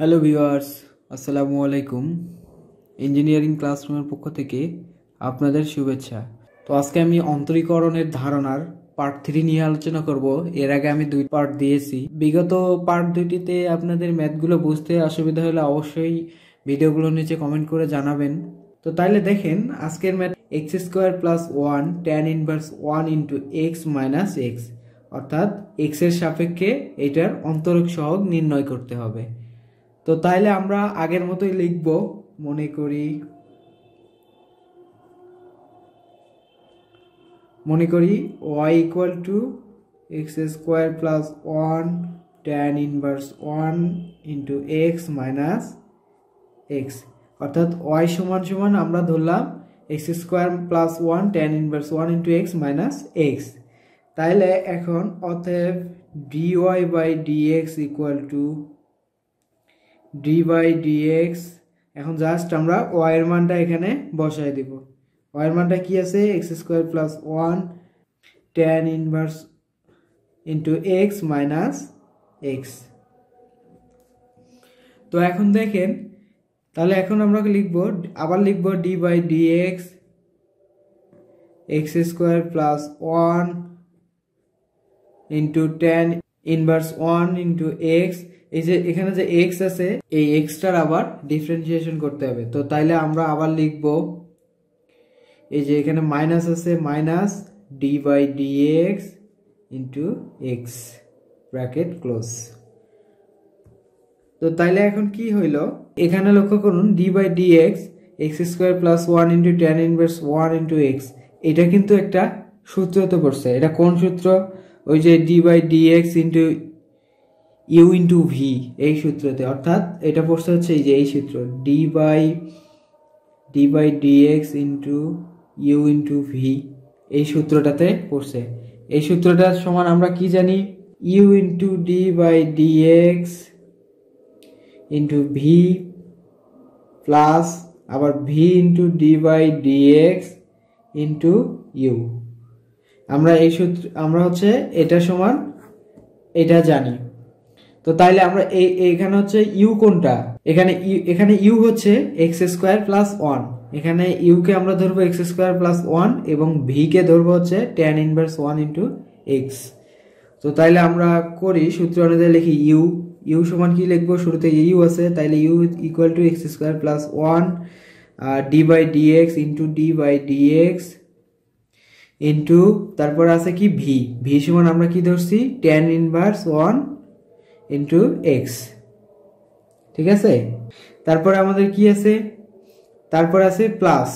hello viewers আসসালামু আলাইকুম engineering ক্লাসরুমের পক্ষ থেকে আপনাদের শুভেচ্ছা তো আজকে আমি অন্তরীকরণের ধারণার পার্ট থ্রি নিয়ে আলোচনা করব এর আগে আমি দুই পার্ট দিয়েছি বিগত পার্ট দুইটিতে আপনাদের ম্যাথগুলো বুঝতে অসুবিধা হলে অবশ্যই ভিডিওগুলো নিচে কমেন্ট করে জানাবেন তো তাইলে দেখেন আজকের math x square plus one tan inverse one into x minus x অর্থাৎ এক্সের সাপেক্ষে এটার অন্তরক সহগ নির্ণয় করতে হবে তো তাহলে আমরা আগের মতোই লিখব মনে করি মনে করি y equal to x square plus one tan inverse one into x minus x অর্থাৎ ওয়াই সমান সমান আমরা ধরলাম x square plus one tan inverse one into x minus x তাইলে এখন অতএব d y by d x equal to d by d x এখন just আমরা ওয়াইয়ের মানটা এখানে বসায় দেব ওয়াইয়ের মানটা কী আছে x square plus one tan inverse into x minus x তো এখন দেখেন তাহলে এখন আমরা লিখব আবার লিখব d by d x x square plus one into tan inverse one into x এই যে এখানে যে এক্স আছে এই এক্সটার আবার ডিফারেন্সিয়েশন করতে হবে তো তাইলে আমরা আবার লিখব এই যে এখানে মাইনাস আছে minus d by d x into x bracket close তো তাইলে এখন কি হইল এখানে লক্ষ্য করুন d by d x x square plus one into tan inverse one into x এটা কিন্তু একটা সূত্র তো পড়ছে এটা কোন সূত্র ওই যে d by d x into u into v এই সূত্রতে অর্থাৎ এটা পড়তে হচ্ছে এই যে এই সূত্র d by d by d x into u into v এই সূত্রটাতে পড়ছে এই সূত্রটার সমান আমরা কি জানি u into d by d x into v plus আবার v into d by d x into u আমরা এই সূত্র আমরা হচ্ছে এটা সমান এটা জানি তো তাইলে আমরা এখানে হচ্ছে ইউ কোনটা এখানে এখানে ইউ হচ্ছে এক্স স্কোয়ার প্লাস ওয়ান এখানে ইউ কে আমরা ধরবো এক্স স্কোয়ার প্লাস ওয়ান এবং ভি কে ধরবো হচ্ছে tan inverse one into x তো তাইলে আমরা করি সূত্র অনুযায়ী লিখি ইউ ইউ সমান কি লিখবো শুরুতে ইউ আছে তাইলে u equal to x square plus one d by d x into d by d x into তারপর আছে কি ভি ভি সমান আমরা কি ধরছি tan inverse one into x ঠিক আছে তারপরে আমাদের কি আছে তারপর আছে প্লাস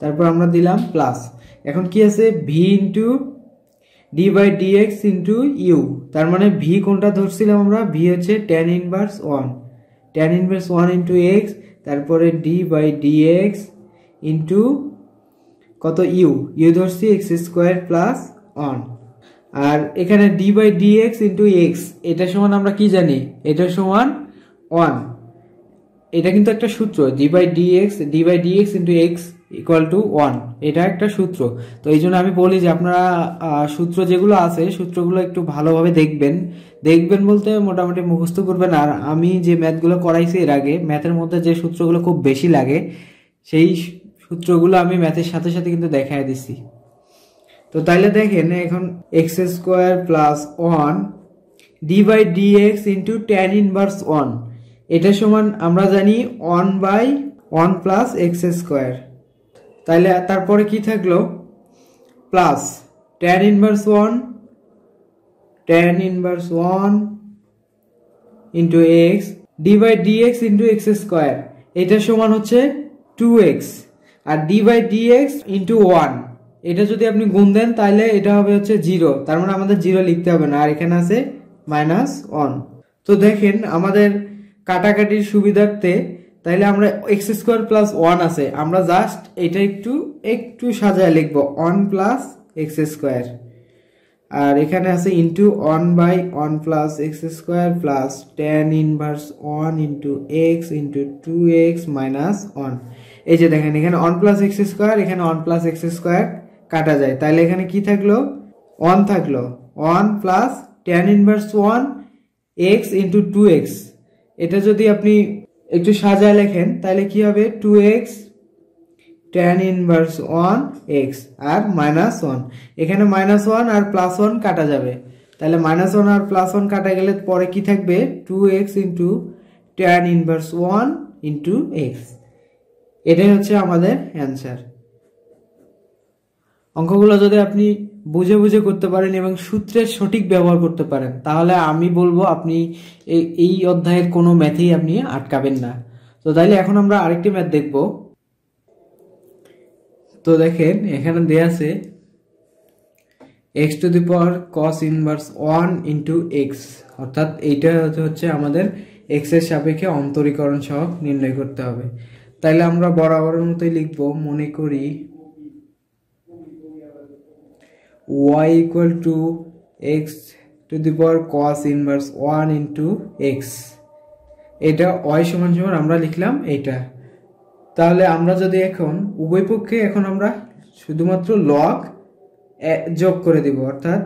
তারপর আমরা দিলাম প্লাস এখন কি আছে v into d by d x into u তার মানে ভি কোনটা ধরছিলাম আমরা ভি হচ্ছে tan inverse one tan inverse one into x তারপরে d by d x into কত ইউ ইউ ধরছি এক্স স্কোয়ার প্লাস ওয়ান আর এখানে d by d x into x এটা সমান আমরা কি জানি এটা সমান ওয়ান এটা কিন্তু একটা সূত্র d by d x d by d x into x equal to one এটা একটা সূত্র তো এই জন্য আমি বলি যে আপনারা সূত্র যেগুলো আছে সূত্রগুলো একটু ভালোভাবে দেখবেন দেখবেন বলতে মোটামুটি মুখস্থ করবেন আর আমি যে ম্যাথগুলো করাইছি এর আগে ম্যাথের মধ্যে যে সূত্রগুলো খুব বেশি লাগে সেই সূত্রগুলো আমি ম্যাথের সাথে সাথে কিন্তু দেখাই দিছি তো তাহলে দেখেন এখন x square plus one d by d x into tan inverse one এটা সমান আমরা জানি one by one plus x square তাহলে তারপরে কি থাকলো plus tan inverse one tan inverse one into x d by d x into x square এটা সমান হচ্ছে টু এক্স আর d by by d x into one এটা যদি আপনি গুণ দেন তাহলে এটা হবে হচ্ছে জিরো তার মানে আমাদের জিরো লিখতে হবে না আর এখানে আছে মাইনাস ওয়ান তো দেখেন আমাদের কাটাকাটির সুবিধার্থে তাহলে আমরা এক্স স্কোয়ার প্লাস ওয়ান আছে আমরা জাস্ট এটা একটু একটু সাজায় লিখব ওয়ান প্লাস এক্স স্কোয়ার আর এখানে আছে into one by one plus x square plus tan inverse one into x into two x minus one এই যে দেখেন এখানে ওয়ান প্লাস এক্স স্কোয়ার এখানে ওয়ান প্লাস এক্স স্কোয়ার কাটা যায় তাহলে এখানে কি থাকলো ওয়ান থাকলো one plus tan inverse one x into two x এটা যদি আপনি একটু সাজায় লেখেন তাহলে কি হবে two x tan inverse one x আর মাইনাস ওয়ান এখানে মাইনাস ওয়ান আর প্লাস ওয়ান কাটা যাবে তাহলে মাইনাস ওয়ান আর প্লাস ওয়ান কাটা গেলে পরে কি থাকবে two x into tan inverse one into x এটাই হচ্ছে আমাদের অ্যান্সার অঙ্কগুলো যদি আপনি বুঝে বুঝে করতে পারেন এবং সূত্রের সঠিক ব্যবহার করতে পারেন তাহলে আমি বলবো আপনি এই অধ্যায়ের কোনো ম্যাথেই আপনি আটকাবেন না তো তাইলে এখন আমরা আরেকটি ম্যাথ দেখব তো দেখেন এখানে দেয়া আছে x to the power cos inverse one into x অর্থাৎ এইটা হচ্ছে আমাদের এক্স এর সাপেক্ষে অন্তরীকরণ সহ নির্ণয় করতে হবে তাইলে আমরা বরাবরের মতোই লিখবো মনে করি y equal to x to the power cos inverse 1 into x এটা y সমান সমান আমরা লিখলাম এটা তাহলে আমরা যদি এখন উভয় পক্ষে এখন আমরা শুধুমাত্র লগ যোগ করে দেব অর্থাৎ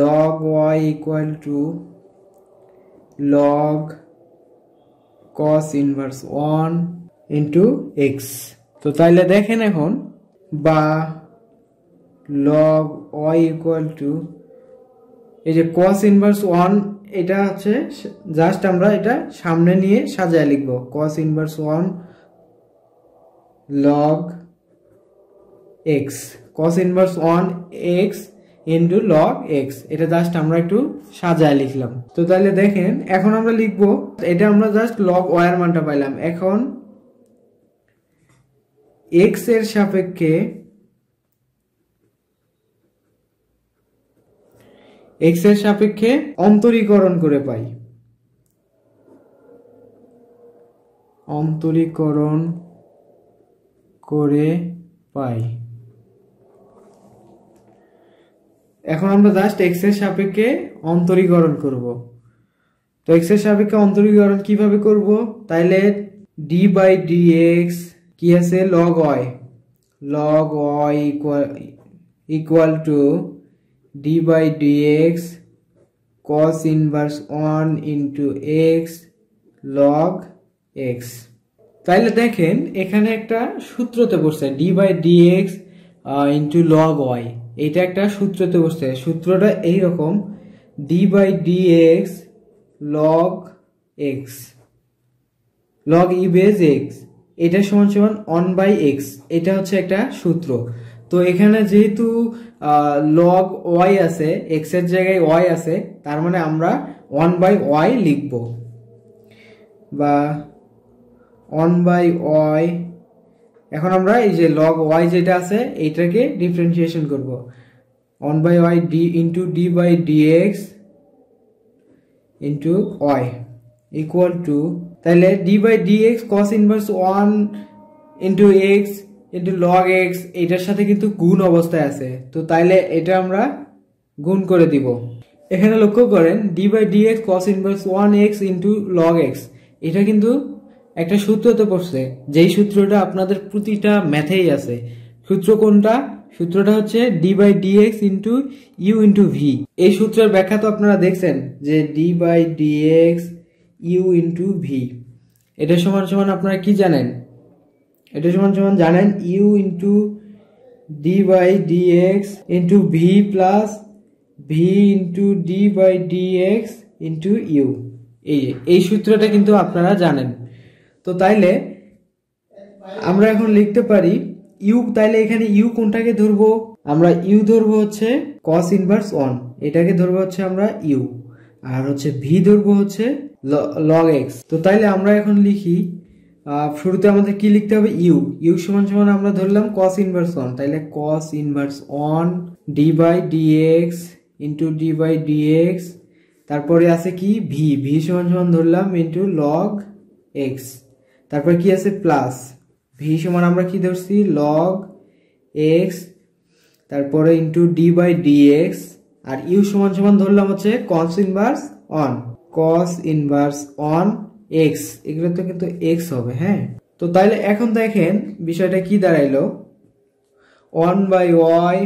log y equal to log cos inverse 1 into x তো তাইলে দেখেন এখন বা লগ ওয়াই ইকুয়াল টু এই যে কস ইনভার্স ওয়ান এটা হচ্ছে জাস্ট আমরা এটা সামনে নিয়ে সাজায় লিখব cos inverse one log x cos inverse one x into log x এটা জাস্ট আমরা একটু সাজায় লিখলাম তো তাহলে দেখেন এখন আমরা লিখব এটা আমরা জাস্ট লগ ওয়ার মানটা পাইলাম এখন এক্স এর সাপেক্ষে এক্স এর সাপেক্ষে অন্তরীকরণ করে পাই অন্তরীকরণ করে পাই এখন আমরা জাস্ট এক্স এর সাপেক্ষে অন্তরীকরণ করব তো এক্স এর সাপেক্ষে অন্তরীকরণ কিভাবে করব তাইলে ডি বাই ডি এক্স কি আছে log y log y equal equal to d by dx cos inverse 1 into x log x তাইলে দেখেন এখানে একটা সূত্রতে বসছে d by d x into log y এটা একটা সূত্রতে বসছে সূত্রটা এইরকম d by d x log x log e base x এটা সমান সমান ওয়ান বাই এক্স এটা হচ্ছে একটা সূত্র তো এখানে যেহেতু লগ ওয়াই আছে এক্স এর জায়গায় ওয়াই আছে তার মানে আমরা ওয়ান বাই ওয়াই লিখব বা ওয়ান বাই ওয়াই এখন আমরা এই যে লগ ওয়াই যেটা আছে এইটাকে ডিফারেন্সিয়েশন করব one by y d into d by d x into y equal to তাহলে d by d x cos inverse one into x into log x এটার সাথে কিন্তু গুণ অবস্থায় আছে তো তাইলে এটা আমরা গুণ করে দিব এখানে লক্ষ্য করেন d by d x cos inverse one x into log x এটা কিন্তু একটা সূত্রতে পড়ছে যেই সূত্রটা আপনাদের প্রতিটা ম্যাথেই আছে সূত্র কোনটা সূত্রটা হচ্ছে d by d x into u into v এই সূত্রের ব্যাখ্যা তো আপনারা দেখছেন যে d by d x u into v এটা সমান সমান আপনারা কি জানেন এটা সমান সমান জানেন u into d by d x into v plus v into d by d x into u এই এই সূত্রটা কিন্তু আপনারা জানেন তো তাইলে আমরা এখন লিখতে পারি ইউ তাইলে এখানে ইউ কোনটাকে ধরবো আমরা ইউ ধরবো হচ্ছে কস ইনভার্স ওয়ান এটাকে ধরবো হচ্ছে আমরা ইউ আর হচ্ছে ভি ধরবো হচ্ছে লগ এক্স তো তাইলে আমরা এখন লিখি শুরুতে আমাদের কি লিখতে হবে ইউ ইউ সমান সমান আমরা ধরলাম কস ইনভার্স ওয়ান তাইলে cos inverse one d by d x into d by d x তারপরে আছে কি ভি ভি সমান সমান ধরলাম ইন্টু লগ এক্স তারপর কি আছে প্লাস ভি সমান আমরা কি ধরছি লগ এক্স তারপরে into d by d x আর ইউ সমান সমান ধরলাম হচ্ছে cos inverse one cos inverse one x এগুলো তো কিন্তু এক্স হবে হ্যাঁ তো তাইলে এখন দেখেন বিষয়টা কি দাঁড়াইলো ওয়ান বাই ওয়াই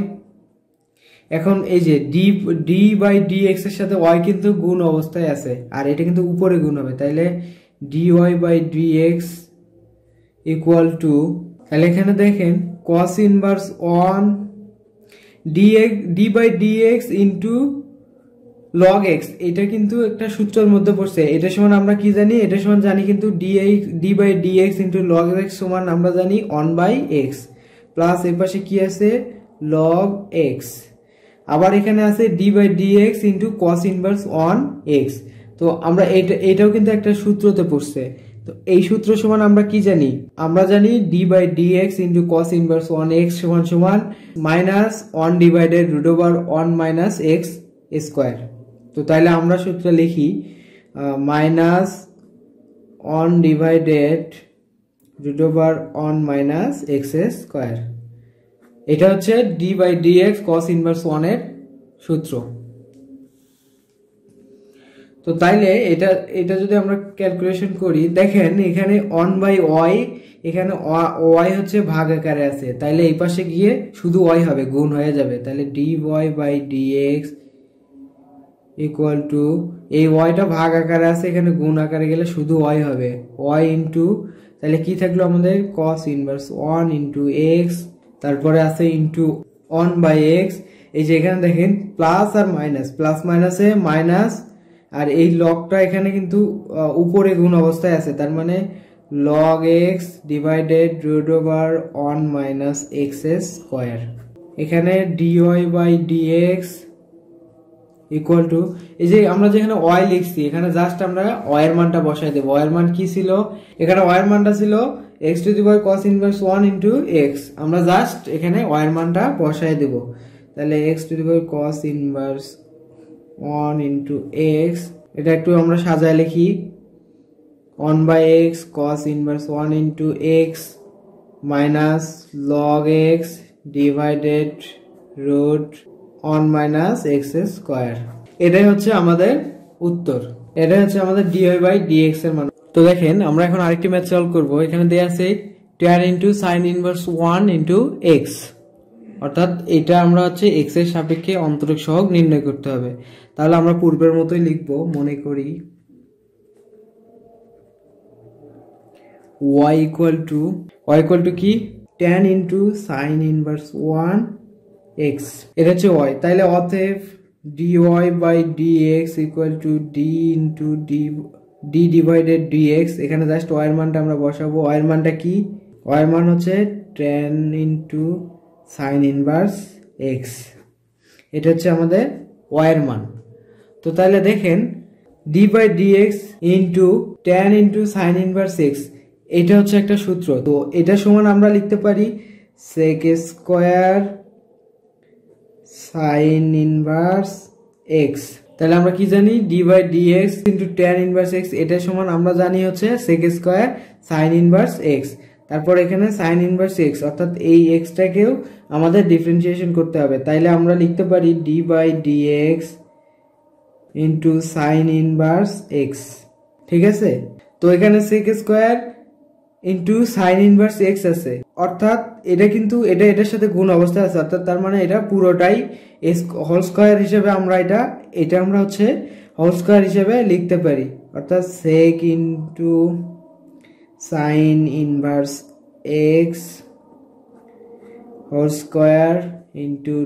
এখন এই যে d d by d x এর সাথে ওয়াই কিন্তু গুণ অবস্থায় আছে আর এটা কিন্তু উপরে গুণ হবে তাইলে d y by d x equal to তাহলে এখানে দেখেন cos inverse one d x d by d x into log x এটা কিন্তু একটা সূত্রের মধ্যে পড়ছে এটা সমান আমরা কি জানি এটা সমান জানি কিন্তু d by d x into log x সমান আমরা জানি ওয়ান বাই এক্স প্লাস এর পাশে কি আছে লগ এক্স আবার এখানে আছে d by d x into cos inverse one x তো আমরা এটা এটাও কিন্তু একটা সূত্রতে পড়ছে তো এই সূত্র সমান আমরা কি জানি আমরা জানি d by d x into cos inverse one x সমান সমান minus one divided root over one minus x square তো তাহলে আমরা সূত্রে লিখি minus one divided root over one minus x square এটা হচ্ছে d by d x cos inverse ওয়ানের সূত্র তো তাইলে এটা এটা যদি আমরা ক্যালকুলেশন করি দেখেন এখানে অন বাই ওয়াই এখানে ওয়াই হচ্ছে ভাগ আকারে আছে তাইলে এই পাশে গিয়ে শুধু ওয়াই হবে গুণ হয়ে যাবে তাহলে d y by d x equal to এই ওয়াইটা ভাগ আকারে আছে এখানে গুণ আকারে গেলে শুধু ওয়াই হবে ওয়াই ইন্টু তাহলে কি থাকলো আমাদের cos inverse one into x তারপরে আছে ইন্টু ওয়ান বাই এক্স এই যে এখানে দেখেন প্লাস আর মাইনাস প্লাস মাইনাসে মাইনাস আর এই লগটা এখানে কিন্তু উপরে গুণ অবস্থায় আছে তার মানে log x divided root over one minus x square এখানে d y by d x equal to এই যে আমরা যেখানে ওয়াই লিখছি এখানে জাস্ট আমরা ওয়ের মানটা বসাই দেবো ওয়ের মান কি ছিল এখানে ওয়ের মানটা ছিল x to the power cos inverse one into x আমরা জাস্ট এখানে ওয়ের মানটা বসাই দেবো তাহলে x to the power cos inverse one into x এটা একটু আমরা সাজায় লিখি one by x cos inverse one into x minus log x divided root one minus x square এটাই হচ্ছে আমাদের উত্তর এটাই হচ্ছে আমাদের ডিওয়াই বাই ডিএক্স এর মান তো দেখেন আমরা এখন আরেকটি ম্যাথ সলভ করব এখানে দেয়া আছে tan into sine inverse one into x অর্থাৎ এটা আমরা হচ্ছে এক্স এর সাপেক্ষে অন্তরিক সহগ নির্ণয় করতে হবে তাহলে আমরা পূর্বের মতোই লিখব মনে করি y equal to y equal to কি tan into sine inverse one x এটা হচ্ছে ওয়াই তাইলে অতএব d y by d x equal to d into d d divided d x এখানে জাস্ট ওয়াইয়ের মানটা আমরা বসাবো ওয়াইয়ের মানটা কি ওয়াইয়ের মান হচ্ছে tan into sine inverse x এটা হচ্ছে আমাদের ওয়াইয়ের মান তো তাহলে দেখেন d by d x into tan into sine inverse x এটা হচ্ছে একটা সূত্র তো এটা সমান আমরা লিখতে পারি sec square sine inverse x তাহলে আমরা কি জানি ডি বাই ডি এক্স কিন্তু ট্যান ইনভার্স এক্স এটার সমান আমরা জানি হচ্ছে sec square sine inverse x তারপর এখানে সাইন ইনভার্স এক্স অর্থাৎ এই এক্সটাকেও আমাদের ডিফারেন্সিয়েশন করতে হবে তাইলে আমরা লিখতে পারি d by d x into sine inverse x ঠিক আছে তো এখানে sec square into sine inverse x আছে অর্থাৎ এটা কিন্তু এটা এটার সাথে গুণ অবস্থায় আছে অর্থাৎ তার মানে এটা পুরোটাই এস হোল স্কোয়ার হিসেবে আমরা এটা এটা আমরা হচ্ছে হোল স্কোয়ার হিসেবে লিখতে পারি অর্থাৎ sec into sine inverse x whole square into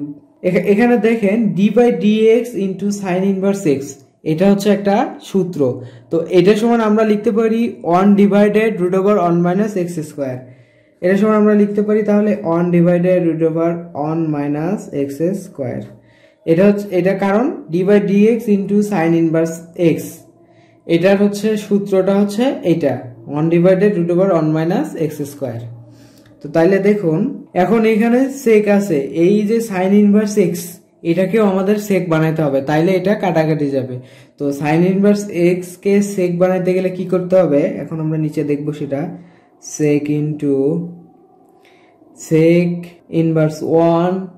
এখানে দেখেন d by d x into sine inverse x এটা হচ্ছে একটা সূত্র তো এটা সমান আমরা লিখতে পারি one divided root over one minus x square এটা সময় আমরা লিখতে পারি তাহলে one divided root over one minus x square এটা হচ্ছে এটা কারণ d by d x into sine inverse x এটার হচ্ছে সূত্রটা হচ্ছে এটা one divided root over one minus x square তো তাইলে দেখুন এখন এখানে সেক আছে এই যে সাইন ইনভার্স এক্স এটাকেও আমাদের সেক বানাইতে হবে তাইলে এটা কাটাকাটি যাবে তো সাইন ইনভার্স এক্সকে সেক বানাইতে গেলে কি করতে হবে এখন আমরা নিচে দেখবো সেটা sec into sec inverse 1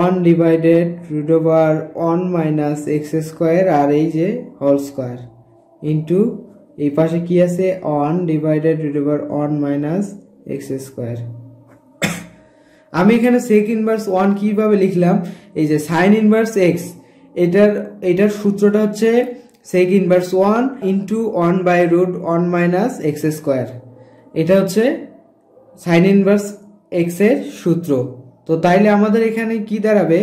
1 divided root over 1 minus x square আর এই যে হোল স্কোয়ার ইন্টু এই পাশে কি আছে 1 divided root over 1 minus x square আমি এখানে সেক ইনভার্স 1 কিভাবে লিখলাম এই যে সাইন ইনভার্স এক্স এটার এটার সূত্রটা হচ্ছে sec inverse one into one by root one minus x square এটা হচ্ছে সাইন ইনভার্স এক্সের সূত্র তো তাইলে আমাদের এখানে কি দাঁড়াবে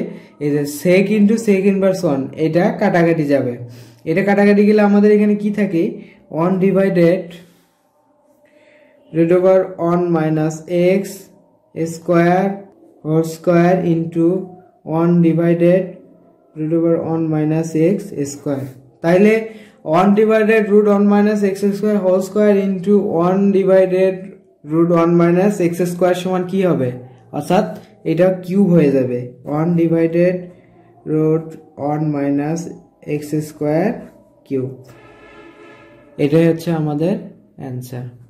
এই যে sec into sec inverse one এটা কাটাকাটি যাবে এটা কাটাকাটি গেলে আমাদের এখানে কি থাকে one divided root over one minus x square whole square into one divided root over one minus x square তাইলে one divided root one minus x square whole square into one divided root one minus x square সমান কী হবে অর্থাৎ এটা cube হয়ে যাবে one divided root one minus x square cube এটাই হচ্ছে আমাদের অ্যান্সার